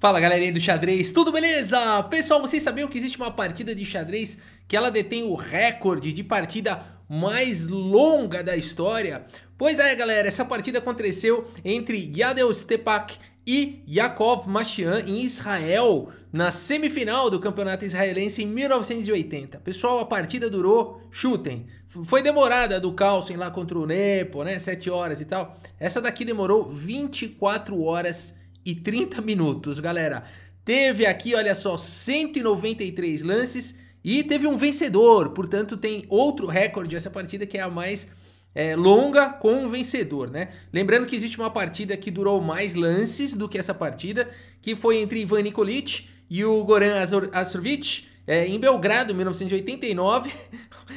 Fala galerinha do xadrez, tudo beleza? Pessoal, vocês sabiam que existe uma partida de xadrez que ela detém o recorde de partida mais longa da história? Pois é galera, essa partida aconteceu entre Yadel Stepak e Yakov Mashian em Israel na semifinal do campeonato israelense em 1980. Pessoal, a partida durou, chutem, foi demorada do Carlsen lá contra o Nepo, né, 7 horas e tal. Essa daqui demorou 24 horas e 30 minutos, galera. Teve aqui, olha só, 193 lances e teve um vencedor. Portanto, tem outro recorde essa partida que é a mais é, longa com um vencedor, né? Lembrando que existe uma partida que durou mais lances do que essa partida, que foi entre Ivan Nikolic e o Goran Astrovic, é, em Belgrado, 1989.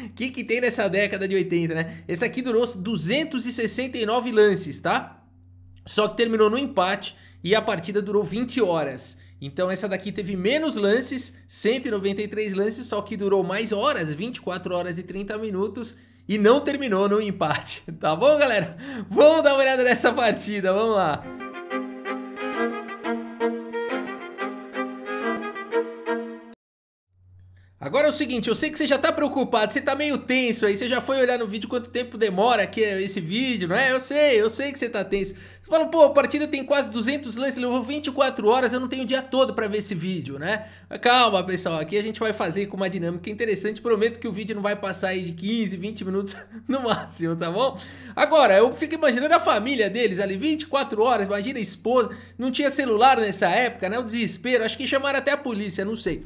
O que, que tem nessa década de 80, né? Esse aqui durou 269 lances, tá? Só que terminou no empate e a partida durou 20 horas. Então essa daqui teve menos lances, 193 lances, só que durou mais horas, 24 horas e 30 minutos e não terminou no empate. Tá bom, galera? Vamos dar uma olhada nessa partida, vamos lá. Agora é o seguinte, eu sei que você já tá preocupado, você tá meio tenso aí, você já foi olhar no vídeo quanto tempo demora aqui é, esse vídeo, não é? Eu sei, eu sei que você tá tenso. Você fala, pô, a partida tem quase 200 lances, levou 24 horas, eu não tenho o dia todo pra ver esse vídeo, né? Mas calma, pessoal, aqui a gente vai fazer com uma dinâmica interessante, prometo que o vídeo não vai passar aí de 15, 20 minutos no máximo, tá bom? Agora, eu fico imaginando a família deles ali, 24 horas, imagina a esposa, não tinha celular nessa época, né? O desespero, acho que chamaram até a polícia, não sei.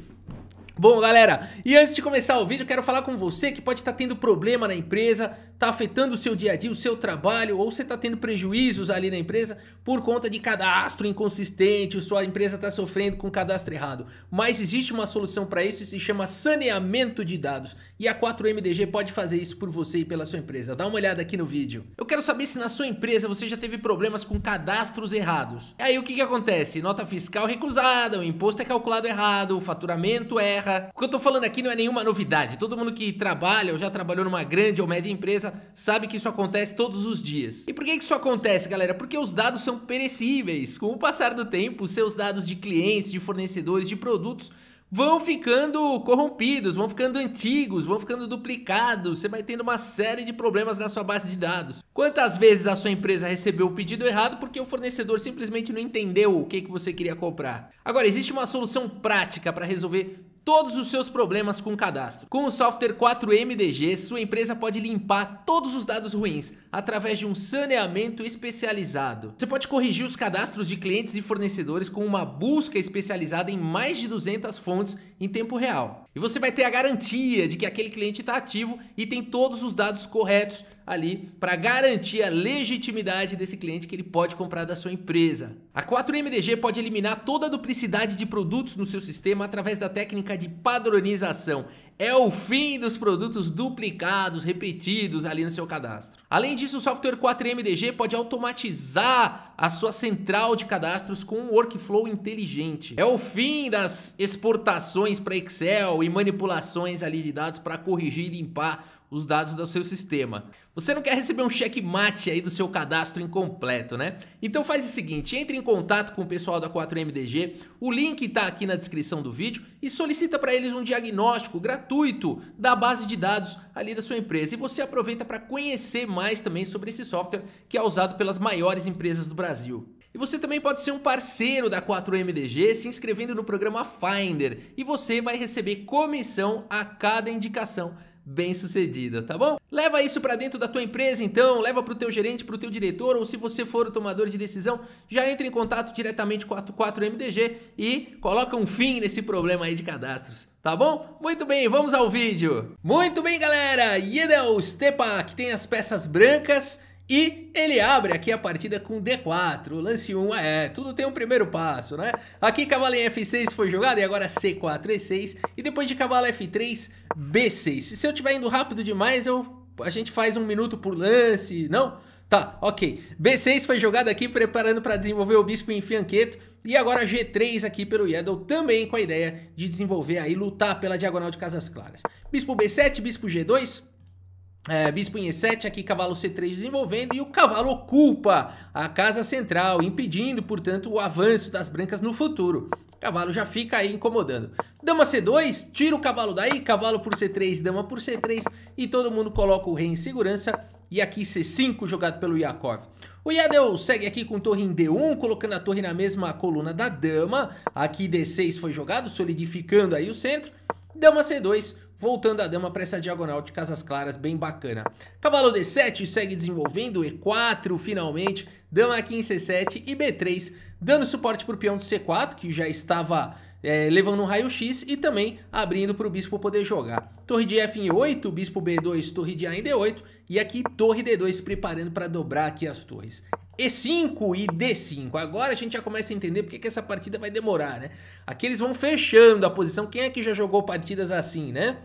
Bom, galera, e antes de começar o vídeo, quero falar com você que pode estar tá tendo problema na empresa, tá afetando o seu dia a dia, o seu trabalho, ou você tá tendo prejuízos ali na empresa por conta de cadastro inconsistente, ou sua empresa está sofrendo com cadastro errado. Mas existe uma solução para isso e se chama saneamento de dados. E a 4MDG pode fazer isso por você e pela sua empresa. Dá uma olhada aqui no vídeo. Eu quero saber se na sua empresa você já teve problemas com cadastros errados. Aí o que que acontece? Nota fiscal recusada, o imposto é calculado errado, o faturamento erra, terra. O que eu tô falando aqui não é nenhuma novidade. Todo mundo que trabalha ou já trabalhou numa grande ou média empresa sabe que isso acontece todos os dias. E por que isso acontece, galera? Porque os dados são perecíveis. Com o passar do tempo, seus dados de clientes, de fornecedores, de produtos vão ficando corrompidos, vão ficando antigos, vão ficando duplicados, você vai tendo uma série de problemas na sua base de dados. Quantas vezes a sua empresa recebeu o pedido errado porque o fornecedor simplesmente não entendeu o que, que você queria comprar? Agora, existe uma solução prática para resolver todos os seus problemas com o cadastro. Com o software 4MDG, sua empresa pode limpar todos os dados ruins através de um saneamento especializado. Você pode corrigir os cadastros de clientes e fornecedores com uma busca especializada em mais de 200 fontes em tempo real. E você vai ter a garantia de que aquele cliente está ativo e tem todos os dados corretos ali para garantir a legitimidade desse cliente que ele pode comprar da sua empresa. A 4MDG pode eliminar toda a duplicidade de produtos no seu sistema através da técnica de padronização. É o fim dos produtos duplicados, repetidos ali no seu cadastro. Além disso, o software 4MDG pode automatizar a sua central de cadastros com um workflow inteligente. É o fim das exportações para Excel e manipulações ali de dados para corrigir e limpar os dados do seu sistema. Você não quer receber um xeque-mate aí do seu cadastro incompleto, né? Então faz o seguinte, entre em contato com o pessoal da 4MDG, o link está aqui na descrição do vídeo e solicita para eles um diagnóstico gratuito da base de dados ali da sua empresa. E você aproveita para conhecer mais também sobre esse software que é usado pelas maiores empresas do Brasil. E você também pode ser um parceiro da 4MDG se inscrevendo no programa Finder e você vai receber comissão a cada indicação bem sucedida, tá bom? Leva isso para dentro da tua empresa então, leva para o teu gerente, para o teu diretor ou se você for o tomador de decisão, já entra em contato diretamente com a 4MDG e coloca um fim nesse problema aí de cadastros, tá bom? Muito bem, vamos ao vídeo. Muito bem, galera. Yedel Stepa, que tem as peças brancas e ele abre aqui a partida com D4, lance 1, é, tudo tem um primeiro passo, né? Aqui cavalo em F6 foi jogado e agora C4, E6 e depois de cavalo F3, B6. Se eu estiver indo rápido demais, eu, a gente faz um minuto por lance, não? Tá, ok. B6 foi jogado aqui preparando para desenvolver o bispo em fianqueto. E agora G3 aqui pelo Yaddle também com a ideia de desenvolver aí, lutar pela diagonal de Casas Claras. Bispo B7, bispo G2... É, bispo em E7, aqui cavalo C3 desenvolvendo e o cavalo ocupa a casa central, impedindo, portanto, o avanço das brancas no futuro. Cavalo já fica aí incomodando. Dama C2, tira o cavalo daí, cavalo por C3, dama por C3 e todo mundo coloca o rei em segurança. E aqui C5 jogado pelo Yakov. O Yadel segue aqui com torre em D1, colocando a torre na mesma coluna da dama. Aqui D6 foi jogado, solidificando aí o centro. Dama C2, voltando a dama para essa diagonal de casas claras bem bacana. Cavalo D7 segue desenvolvendo, E4 finalmente dama aqui em C7 e B3, dando suporte para o peão de C4, que já estava é, levando um raio-x, e também abrindo para o bispo poder jogar. Torre de F em E8, bispo B2, torre de A em D8, e aqui torre D2 preparando para dobrar aqui as torres. E5 e D5. Agora a gente já começa a entender porque que essa partida vai demorar, né? Aqui eles vão fechando a posição. Quem é que já jogou partidas assim, né?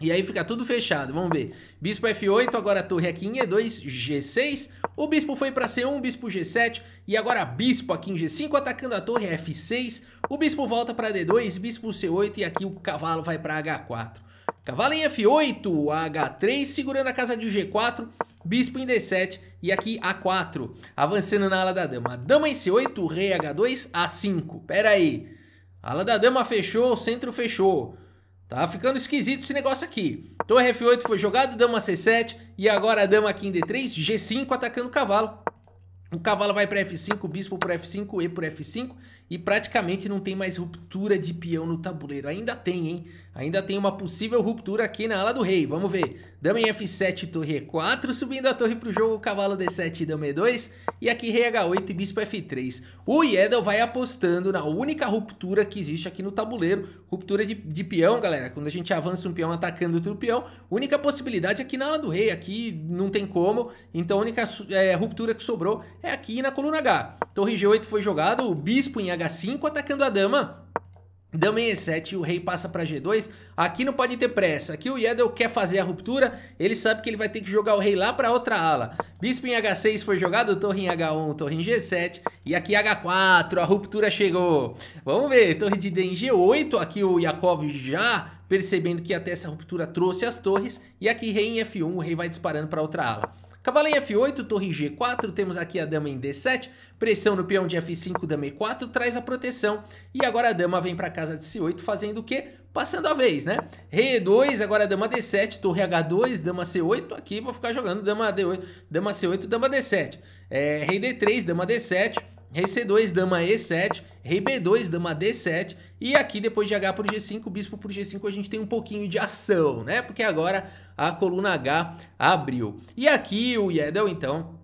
E aí fica tudo fechado, vamos ver. Bispo F8, agora torre aqui em E2, G6, o bispo foi para C1, bispo G7 e agora bispo aqui em G5 atacando a torre F6. O bispo volta para D2, bispo C8 e aqui o cavalo vai para H4. Cavalo em F8, H3 segurando a casa de G4, bispo em D7 e aqui A4, avançando na ala da dama. Dama em C8, rei H2, A5. Pera aí. A ala da dama fechou, centro fechou. Tá ficando esquisito esse negócio aqui. Torre F8 foi jogado, dama C7 e agora a dama aqui em D3, G5 atacando o cavalo. O cavalo vai para F5, o bispo para F5, E para F5 e praticamente não tem mais ruptura de peão no tabuleiro. Ainda tem, hein? Ainda tem uma possível ruptura aqui na ala do rei. Vamos ver. Dama em F7, torre E4, subindo a torre para o jogo, cavalo D7 dama E2. E aqui rei H8 e bispo F3. O Yedel vai apostando na única ruptura que existe aqui no tabuleiro. Ruptura de, de peão, galera. Quando a gente avança um peão atacando outro peão, única possibilidade aqui na ala do rei. Aqui não tem como. Então a única é, ruptura que sobrou é aqui na coluna H. Torre G8 foi jogado, o bispo em H5 atacando a dama. Dama em E7 e o rei passa para G2. Aqui não pode ter pressa. Aqui o Yedel quer fazer a ruptura. Ele sabe que ele vai ter que jogar o rei lá para outra ala. Bispo em H6 foi jogado, torre em H1, torre em G7. E aqui H4, a ruptura chegou. Vamos ver, torre de D em G8. Aqui o Yakov já percebendo que até essa ruptura trouxe as torres. E aqui rei em F1, o rei vai disparando para outra ala. Cavalo em F8, torre G4, temos aqui a dama em D7, pressão no peão de F5, dama E4, traz a proteção. E agora a dama vem para casa de C8 fazendo o quê? Passando a vez, né? Rei E2, agora dama D7, torre H2, dama C8, aqui vou ficar jogando dama D8, dama C8, dama D7. É, rei D3, dama D7, Rei C2, dama E7, rei B2, dama D7 e aqui depois de H por G5, bispo por G5 a gente tem um pouquinho de ação, né? Porque agora a coluna H abriu. E aqui o Yedel então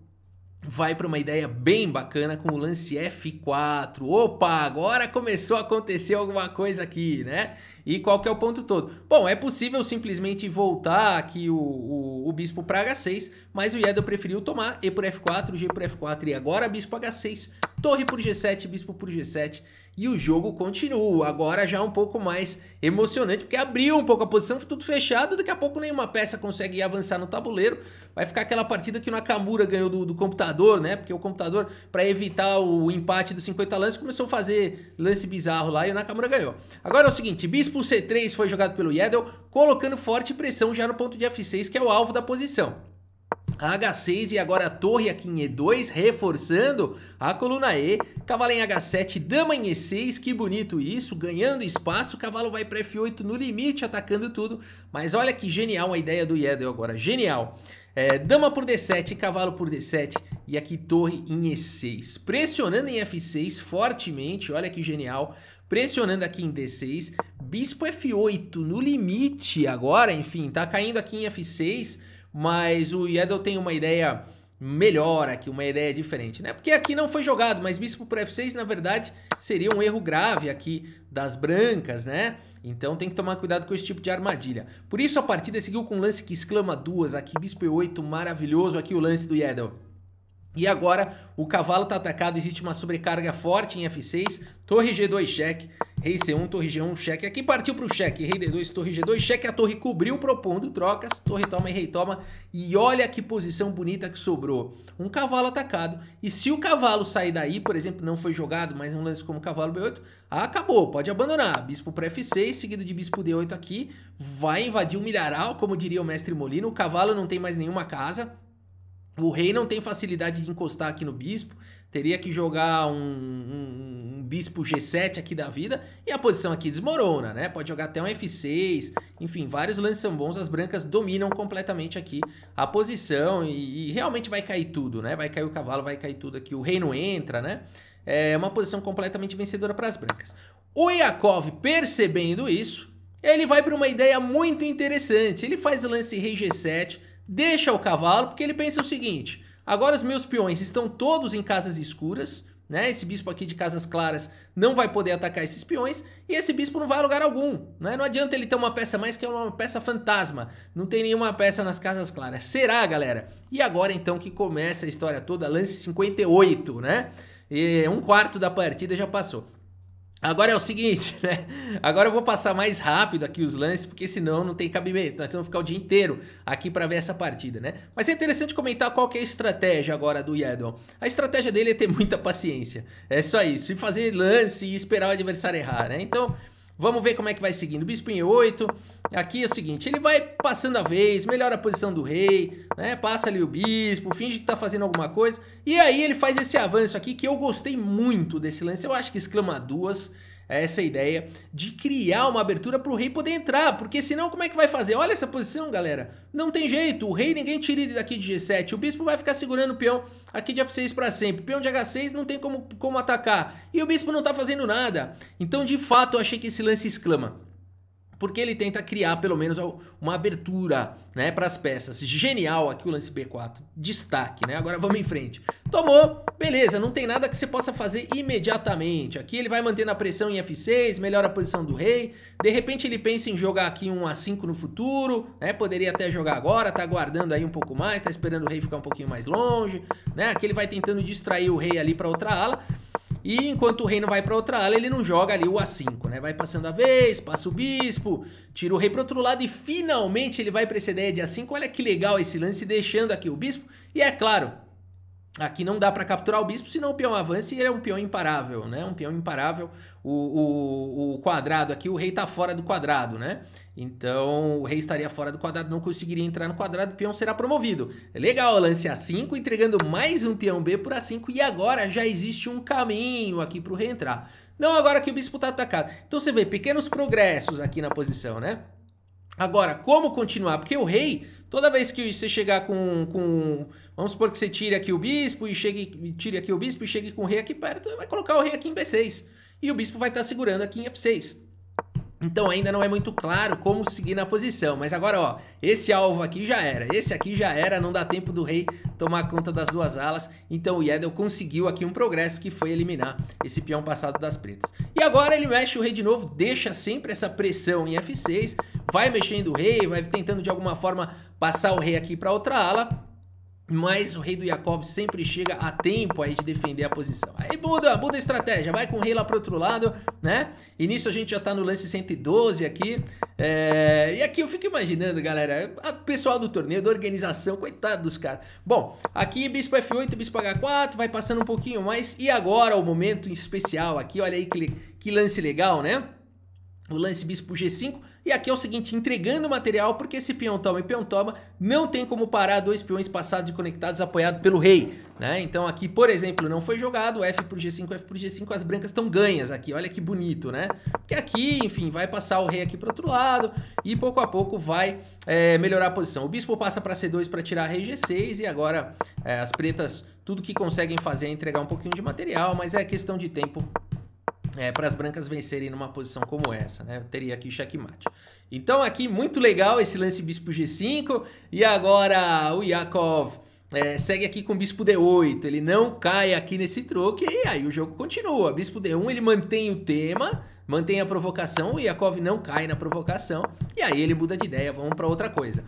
vai para uma ideia bem bacana com o lance F4. Opa, agora começou a acontecer alguma coisa aqui, né? E qual que é o ponto todo? Bom, é possível simplesmente voltar aqui o, o, o bispo para H6, mas o Yedo preferiu tomar E por F4, G por F4 e agora bispo H6, torre por G7, bispo por G7 e o jogo continua. Agora já um pouco mais emocionante, porque abriu um pouco a posição, tudo fechado, daqui a pouco nenhuma peça consegue avançar no tabuleiro. Vai ficar aquela partida que o Nakamura ganhou do, do computador, né? Porque o computador, para evitar o empate dos 50 lances, começou a fazer lance bizarro lá e o Nakamura ganhou. Agora é o seguinte, bispo por tipo, C3 foi jogado pelo Yedel, colocando forte pressão já no ponto de F6, que é o alvo da posição. H6 e agora a torre aqui em E2, reforçando a coluna E, cavalo em H7, dama em E6, que bonito isso, ganhando espaço, cavalo vai para F8 no limite, atacando tudo, mas olha que genial a ideia do Yedel agora, genial. É, dama por D7, cavalo por D7 e aqui torre em E6, pressionando em F6 fortemente, olha que genial, Pressionando aqui em D6, bispo F8 no limite agora, enfim, tá caindo aqui em F6, mas o Yedel tem uma ideia melhor aqui, uma ideia diferente, né? Porque aqui não foi jogado, mas bispo para F6, na verdade, seria um erro grave aqui das brancas, né? Então tem que tomar cuidado com esse tipo de armadilha. Por isso a partida seguiu com um lance que exclama duas aqui, bispo E8, maravilhoso aqui o lance do Yedel. E agora o cavalo está atacado, existe uma sobrecarga forte em F6, torre G2 cheque, rei C1, torre G1 cheque. Aqui partiu para o cheque, rei D2, torre G2 cheque, a torre cobriu propondo trocas, torre toma e rei toma. E olha que posição bonita que sobrou, um cavalo atacado. E se o cavalo sair daí, por exemplo, não foi jogado, mas um lance como cavalo B8, ah, acabou, pode abandonar. Bispo para F6, seguido de bispo D8 aqui, vai invadir o milharal, como diria o mestre Molino. O cavalo não tem mais nenhuma casa, o rei não tem facilidade de encostar aqui no bispo, teria que jogar um, um, um, bispo G7 aqui da vida e a posição aqui desmorona, né? Pode jogar até um F6, enfim, vários lances são bons, as brancas dominam completamente aqui a posição e, e realmente vai cair tudo, né? Vai cair o cavalo, vai cair tudo aqui, o rei não entra, né? É uma posição completamente vencedora para as brancas. O Yakov, percebendo isso, ele vai para uma ideia muito interessante. Ele faz o lance rei G7, deixa o cavalo, porque ele pensa o seguinte: agora os meus peões estão todos em casas escuras, né? Esse bispo aqui de casas claras não vai poder atacar esses peões e esse bispo não vai a lugar algum, né? Não adianta ele ter uma peça mais que é uma peça fantasma, não tem nenhuma peça nas casas claras. Será, galera? E agora então que começa a história toda, lance 58, né? E um quarto da partida já passou. Agora é o seguinte, né? Agora eu vou passar mais rápido aqui os lances, porque senão não tem cabimento. Nós vamos ficar o dia inteiro aqui para ver essa partida, né? Mas é interessante comentar qual é a estratégia agora do Yedon. A estratégia dele é ter muita paciência. É só isso. E fazer lance e esperar o adversário errar, né? Então, Vamos ver como é que vai seguindo. Bispo em 8. Aqui é o seguinte, ele vai passando a vez, melhora a posição do rei, né? Passa ali o bispo, finge que tá fazendo alguma coisa. E aí ele faz esse avanço aqui que eu gostei muito desse lance. Eu acho que exclama duas. É essa ideia de criar uma abertura para o rei poder entrar, porque senão como é que vai fazer? Olha essa posição, galera. Não tem jeito, o rei ninguém tira ele daqui de G7, o bispo vai ficar segurando o peão aqui de F6 para sempre. O peão de H6 não tem como, como atacar e o bispo não está fazendo nada. Então, de fato, eu achei que esse lance exclama porque ele tenta criar pelo menos uma abertura né, para as peças. Genial aqui o lance B4, destaque, né? Agora vamos em frente. Tomou, beleza, não tem nada que você possa fazer imediatamente. Aqui ele vai mantendo a pressão em F6, melhora a posição do rei. De repente ele pensa em jogar aqui um A5 no futuro, né? Poderia até jogar agora, tá aguardando aí um pouco mais, tá esperando o rei ficar um pouquinho mais longe, né? Aqui ele vai tentando distrair o rei ali para outra ala. E enquanto o rei não vai para outra ala, ele não joga ali o A5, né? Vai passando a vez, passa o bispo, tira o rei pro outro lado e finalmente ele vai pra essa ideia de A5. Olha que legal esse lance, deixando aqui o bispo. E é claro, Aqui não dá para capturar o bispo, senão o peão avança e ele é um peão imparável, né? Um peão imparável. O, o, o, quadrado aqui, o rei tá fora do quadrado, né? Então o rei estaria fora do quadrado, não conseguiria entrar no quadrado, o peão será promovido. Legal, lance A5, entregando mais um peão B por A5 e agora já existe um caminho aqui para o rei entrar. Não agora que o bispo tá atacado. Então você vê pequenos progressos aqui na posição, né? Agora, como continuar? Porque o rei Toda vez que você chegar com, com. Vamos supor que você tire aqui o bispo e chegue. Tire aqui o bispo e chegue com o rei aqui perto, vai colocar o rei aqui em B6. E o bispo vai estar segurando aqui em F6. Então ainda não é muito claro como seguir na posição, mas agora ó, esse alvo aqui já era, esse aqui já era, não dá tempo do rei tomar conta das duas alas, então o Yedel conseguiu aqui um progresso que foi eliminar esse peão passado das pretas. E agora ele mexe o rei de novo, deixa sempre essa pressão em F6, vai mexendo o rei, vai tentando de alguma forma passar o rei aqui para outra ala, mas o rei do Yakov sempre chega a tempo aí de defender a posição. Aí muda, muda a estratégia, vai com o rei lá pro outro lado, né? E nisso a gente já tá no lance 112 aqui. É... E aqui eu fico imaginando, galera, o pessoal do torneio, da organização, coitado dos caras. Bom, aqui bispo F8, bispo H4, vai passando um pouquinho mais. E agora o momento especial aqui, olha aí que, que lance legal, né? o lance bispo G5, e aqui é o seguinte, entregando material, porque esse peão toma e peão toma, não tem como parar dois peões passados e conectados apoiado pelo rei, né? Então aqui, por exemplo, não foi jogado, F por G5, F por G5, as brancas estão ganhas aqui, olha que bonito, né? Porque aqui, enfim, vai passar o rei aqui pro outro lado, e pouco a pouco vai é, melhorar a posição. O bispo passa para C2 para tirar rei G6, e agora é, as pretas, tudo que conseguem fazer é entregar um pouquinho de material, mas é questão de tempo é, para as brancas vencerem numa posição como essa, né? Eu teria aqui checkmate. Então aqui muito legal esse lance bispo G5 e agora o Yakov é, segue aqui com bispo D8, ele não cai aqui nesse troco e aí o jogo continua. Bispo D1 ele mantém o tema, mantém a provocação, o Yakov não cai na provocação e aí ele muda de ideia, vamos para outra coisa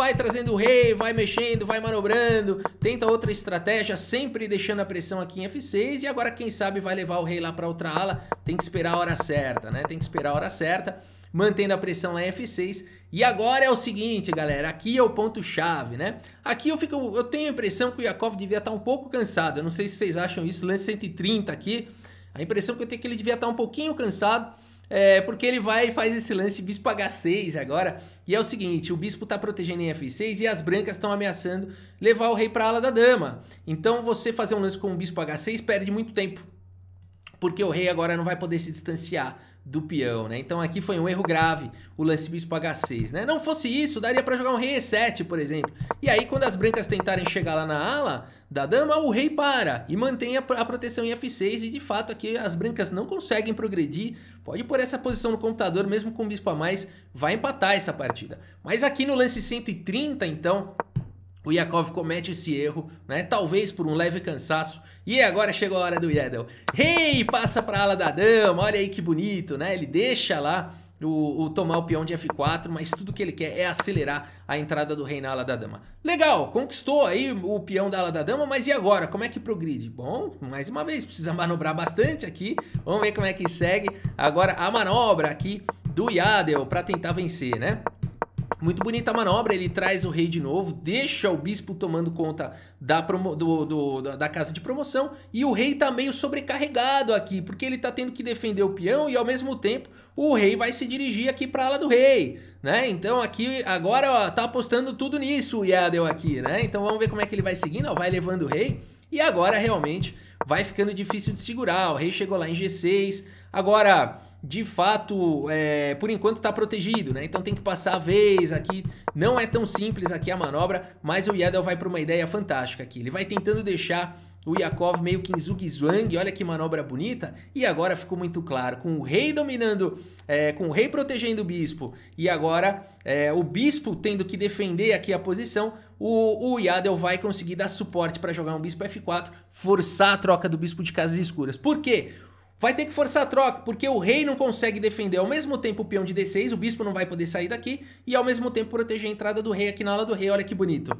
vai trazendo o rei, vai mexendo, vai manobrando, tenta outra estratégia, sempre deixando a pressão aqui em F6 e agora quem sabe vai levar o rei lá para outra ala, tem que esperar a hora certa, né? Tem que esperar a hora certa, mantendo a pressão lá em F6. E agora é o seguinte, galera, aqui é o ponto chave, né? Aqui eu fico, eu tenho a impressão que o Yakov devia estar tá um pouco cansado. Eu não sei se vocês acham isso, lance 130 aqui. A impressão que eu tenho é que ele devia estar tá um pouquinho cansado é, porque ele vai e faz esse lance bispo H6 agora. E é o seguinte, o bispo tá protegendo em F6 e as brancas estão ameaçando levar o rei pra ala da dama. Então você fazer um lance com o bispo H6 perde muito tempo porque o rei agora não vai poder se distanciar do peão, né? Então aqui foi um erro grave o lance bispo h6, né? Não fosse isso, daria para jogar um rei e7, por exemplo. E aí quando as brancas tentarem chegar lá na ala da dama, o rei para e mantém a, proteção em f6 e de fato aqui as brancas não conseguem progredir. Pode pôr essa posição no computador, mesmo com bispo a mais, vai empatar essa partida. Mas aqui no lance 130, então, o Yakov comete esse erro, né? Talvez por um leve cansaço. E agora chegou a hora do Yedel. Rei, hey, passa para a ala da dama. Olha aí que bonito, né? Ele deixa lá o, o, tomar o peão de F4, mas tudo que ele quer é acelerar a entrada do rei na ala da dama. Legal, conquistou aí o peão da ala da dama, mas e agora? Como é que progride? Bom, mais uma vez, precisa manobrar bastante aqui. Vamos ver como é que segue agora a manobra aqui do Yadel para tentar vencer, né? Muito bonita a manobra, ele traz o rei de novo, deixa o bispo tomando conta da, promo, do, do, da casa de promoção e o rei tá meio sobrecarregado aqui, porque ele tá tendo que defender o peão e ao mesmo tempo o rei vai se dirigir aqui para ala do rei, né? Então aqui agora ó, tá apostando tudo nisso o Yadel aqui, né? Então vamos ver como é que ele vai seguindo, ó, vai levando o rei e agora realmente vai ficando difícil de segurar. O rei chegou lá em G6, agora de fato, é, por enquanto está protegido, né? Então tem que passar a vez aqui. Não é tão simples aqui a manobra, mas o Yedel vai para uma ideia fantástica aqui. Ele vai tentando deixar o Yakov meio que em zigue-zague, olha que manobra bonita. E agora ficou muito claro, com o rei dominando, é, com o rei protegendo o bispo e agora é, o bispo tendo que defender aqui a posição, o, o Yadel vai conseguir dar suporte para jogar um bispo F4, forçar a troca do bispo de casas escuras. Por quê? Vai ter que forçar a troca, porque o rei não consegue defender ao mesmo tempo o peão de D6, o bispo não vai poder sair daqui, e ao mesmo tempo proteger a entrada do rei aqui na ala do rei, olha que bonito.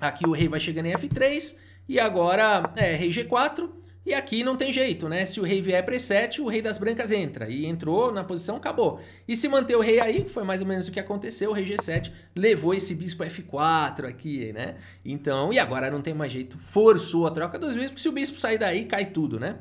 Aqui o rei vai chegando em F3, e agora é rei G4, e aqui não tem jeito, né? Se o rei vier para E7, o rei das brancas entra, e entrou na posição, acabou. E se manter o rei aí, foi mais ou menos o que aconteceu, o rei G7 levou esse bispo F4 aqui, né? Então, e agora não tem mais jeito, forçou a troca dos bispos, porque se o bispo sair daí, cai tudo, né?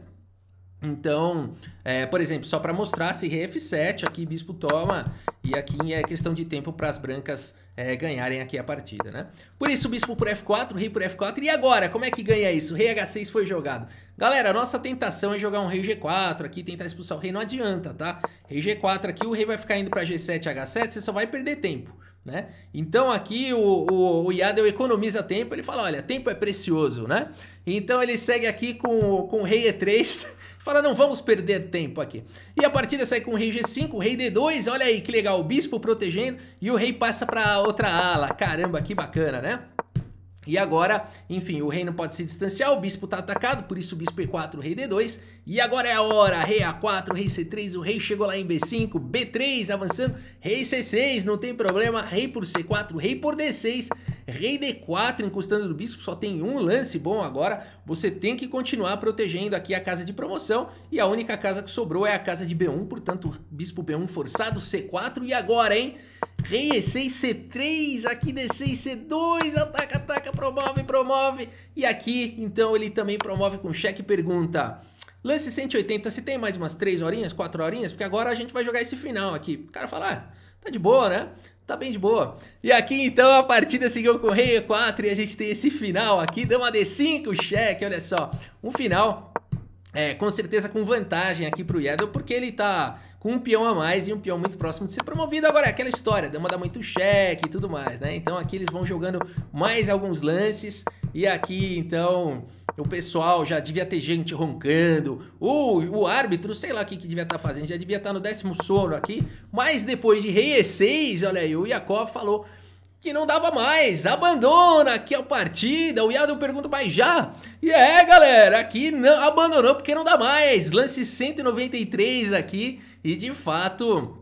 Então, é, por exemplo, só para mostrar, se rei F7, aqui bispo toma, e aqui é questão de tempo para as brancas é, ganharem aqui a partida, né? Por isso, bispo por F4, rei por F4, e agora? Como é que ganha isso? Rei H6 foi jogado. Galera, nossa tentação é jogar um rei G4 aqui, tentar expulsar o rei, não adianta, tá? Rei G4 aqui, o rei vai ficar indo para G7, H7, você só vai perder tempo. Né? Então aqui o, o, o Yadel economiza tempo, ele fala, olha, tempo é precioso, né? Então ele segue aqui com, com o rei E3, fala, não vamos perder tempo aqui. E a partida sai com o rei G5, o rei D2, olha aí que legal, o bispo protegendo e o rei passa para outra ala, caramba, que bacana, né? E agora, enfim, o rei não pode se distanciar, o bispo tá atacado, por isso o bispo E4, rei D2. E agora é a hora, rei A4, rei C3, o rei chegou lá em B5, B3 avançando, rei C6, não tem problema, rei por C4, rei por D6, rei D4 encostando do bispo, só tem um lance bom agora. Você tem que continuar protegendo aqui a casa de promoção e a única casa que sobrou é a casa de B1, portanto, bispo B1 forçado, C4 e agora, hein? Rei E6C3, aqui D6C2, ataca, ataca, promove, promove. E aqui, então, ele também promove com cheque e pergunta. Lance 180, se tem mais umas 3 horinhas, 4 horinhas? Porque agora a gente vai jogar esse final aqui. O cara fala, ah, tá de boa, né? Tá bem de boa. E aqui, então, a partida seguiu com o Rei E4 e a gente tem esse final aqui. Dama D5, cheque, olha só. Um final é, com certeza com vantagem aqui pro Yedel, porque ele tá com um peão a mais e um peão muito próximo de ser promovido. Agora, é aquela história, dama dá muito cheque e tudo mais, né? Então aqui eles vão jogando mais alguns lances e aqui, então, o pessoal já devia ter gente roncando, o o árbitro, sei lá o que, que devia estar tá fazendo, já devia estar tá no décimo sono aqui, mas depois de rei e 6, olha aí, o Yakov falou que não dava mais, abandona aqui a partida, o Yadu pergunta, mas já? E é galera, aqui não, abandonou porque não dá mais, lance 193 aqui e de fato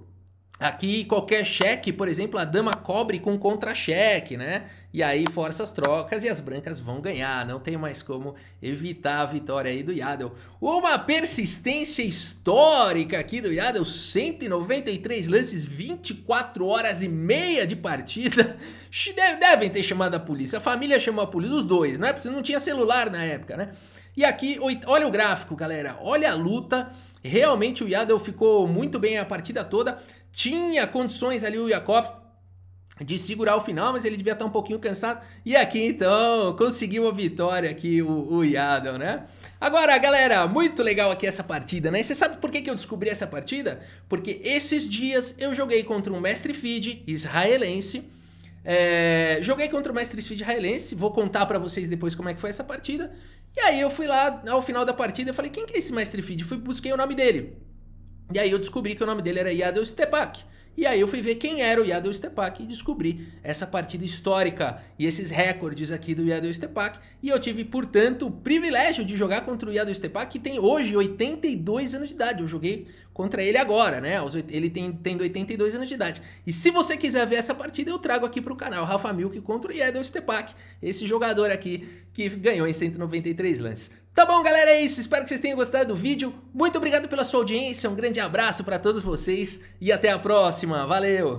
Aqui, qualquer cheque, por exemplo, a dama cobre com contra-cheque, né? E aí força as trocas e as brancas vão ganhar. Não tem mais como evitar a vitória aí do Yadel. Uma persistência histórica aqui do Yadel. 193 lances, 24 horas e meia de partida. Devem ter chamado a polícia. A família chamou a polícia, os dois, né? Porque não tinha celular na época, né? E aqui, olha o gráfico, galera. Olha a luta. Realmente o Yadel ficou muito bem a partida toda tinha condições ali o Yakov de segurar o final, mas ele devia estar um pouquinho cansado. E aqui então conseguiu a vitória aqui o, o Yadel, né? Agora, galera, muito legal aqui essa partida, né? você sabe por que, que eu descobri essa partida? Porque esses dias eu joguei contra um mestre feed israelense. É, joguei contra o mestre feed israelense, vou contar para vocês depois como é que foi essa partida. E aí eu fui lá ao final da partida eu falei: "Quem que é esse mestre feed?" Fui busquei o nome dele. E aí eu descobri que o nome dele era Yadel Stepak. E aí eu fui ver quem era o Yadel Stepak e descobri essa partida histórica e esses recordes aqui do Yadel Stepak. E eu tive, portanto, o privilégio de jogar contra o Yadel Stepak, que tem hoje 82 anos de idade. Eu joguei contra ele agora, né? Ele tem tendo 82 anos de idade. E se você quiser ver essa partida, eu trago aqui para o canal Rafa Milk contra o Yadel Stepak, esse jogador aqui que ganhou em 193 lances. Tá bom, galera, é isso. Espero que vocês tenham gostado do vídeo. Muito obrigado pela sua audiência, um grande abraço para todos vocês e até a próxima. Valeu!